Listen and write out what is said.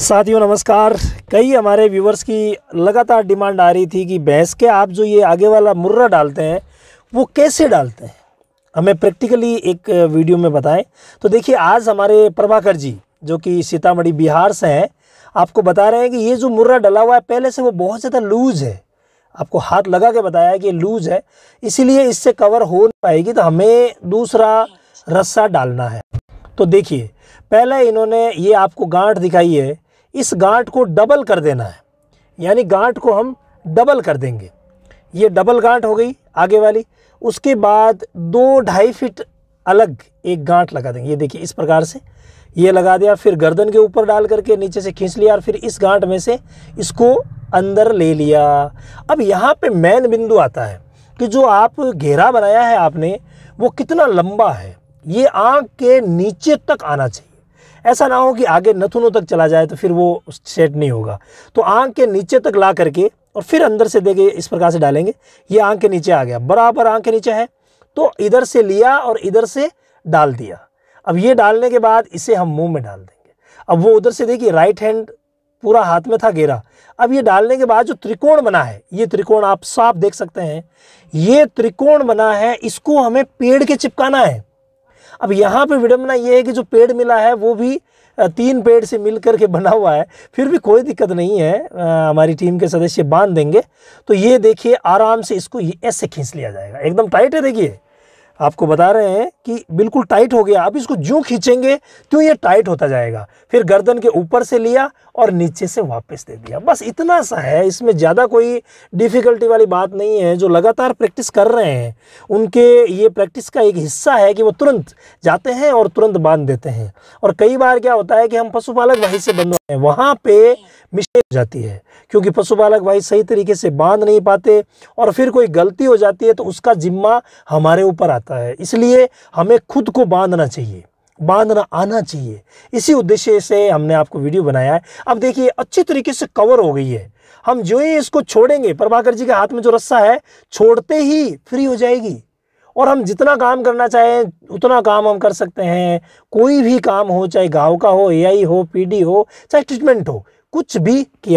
साथियों नमस्कार कई हमारे व्यूवर्स की लगातार डिमांड आ रही थी कि भैंस के आप जो ये आगे वाला मुर्रा डालते हैं वो कैसे डालते हैं हमें प्रैक्टिकली एक वीडियो में बताएं तो देखिए आज हमारे प्रभाकर जी जो कि सीतामढ़ी बिहार से हैं आपको बता रहे हैं कि ये जो मुर्रा डला हुआ है पहले से वो बहुत ज़्यादा लूज़ है आपको हाथ लगा के बताया कि लूज़ है इसीलिए इससे कवर हो नहीं पाएगी तो हमें दूसरा रस्सा डालना है तो देखिए पहले इन्होंने ये आपको गांठ दिखाई है इस गांठ को डबल कर देना है यानी गांठ को हम डबल कर देंगे ये डबल गांठ हो गई आगे वाली उसके बाद दो ढाई फिट अलग एक गांठ लगा देंगे ये देखिए इस प्रकार से ये लगा दिया फिर गर्दन के ऊपर डाल करके नीचे से खींच लिया और फिर इस गांठ में से इसको अंदर ले लिया अब यहाँ पे मेन बिंदु आता है कि जो आप घेरा बनाया है आपने वो कितना लंबा है ये आँख के नीचे तक आना चाहिए ऐसा ना हो कि आगे नथुनों तक चला जाए तो फिर वो सेट नहीं होगा तो आँख के नीचे तक ला करके और फिर अंदर से देखे इस प्रकार से डालेंगे ये आँख के नीचे आ गया बराबर आँख के नीचे है तो इधर से लिया और इधर से डाल दिया अब ये डालने के बाद इसे हम मुंह में डाल देंगे अब वो उधर से देखिए राइट हैंड पूरा हाथ में था घेरा अब ये डालने के बाद जो त्रिकोण बना है ये त्रिकोण आप साफ देख सकते हैं ये त्रिकोण बना है इसको हमें पेड़ के चिपकाना है अब यहाँ पे विडम्बना ये है कि जो पेड़ मिला है वो भी तीन पेड़ से मिल कर के बना हुआ है फिर भी कोई दिक्कत नहीं है आ, हमारी टीम के सदस्य बांध देंगे तो ये देखिए आराम से इसको ये ऐसे खींच लिया जाएगा एकदम टाइट है देखिए आपको बता रहे हैं कि बिल्कुल टाइट हो गया आप इसको जो खींचेंगे तो ये टाइट होता जाएगा फिर गर्दन के ऊपर से लिया और नीचे से वापस दे दिया बस इतना सा है इसमें ज़्यादा कोई डिफ़िकल्टी वाली बात नहीं है जो लगातार प्रैक्टिस कर रहे हैं उनके ये प्रैक्टिस का एक हिस्सा है कि वो तुरंत जाते हैं और तुरंत बांध देते हैं और कई बार क्या होता है कि हम पशुपालक वहीं से बंधवाए हैं वहाँ पर मिस्टेक हो जाती है क्योंकि पशुपालक भाई सही तरीके से बांध नहीं पाते और फिर कोई गलती हो जाती है तो उसका जिम्मा हमारे ऊपर आता है इसलिए हमें खुद को बांधना चाहिए बांधना आना चाहिए इसी उद्देश्य से हमने आपको वीडियो बनाया है अब देखिए अच्छी तरीके से कवर हो गई है हम जो ही इसको छोड़ेंगे प्रभाकर जी के हाथ में जो रस्सा है छोड़ते ही फ्री हो जाएगी और हम जितना काम करना चाहें उतना काम हम कर सकते हैं कोई भी काम हो चाहे गाँव का हो ए हो पीडी हो चाहे ट्रीटमेंट हो कुछ भी किया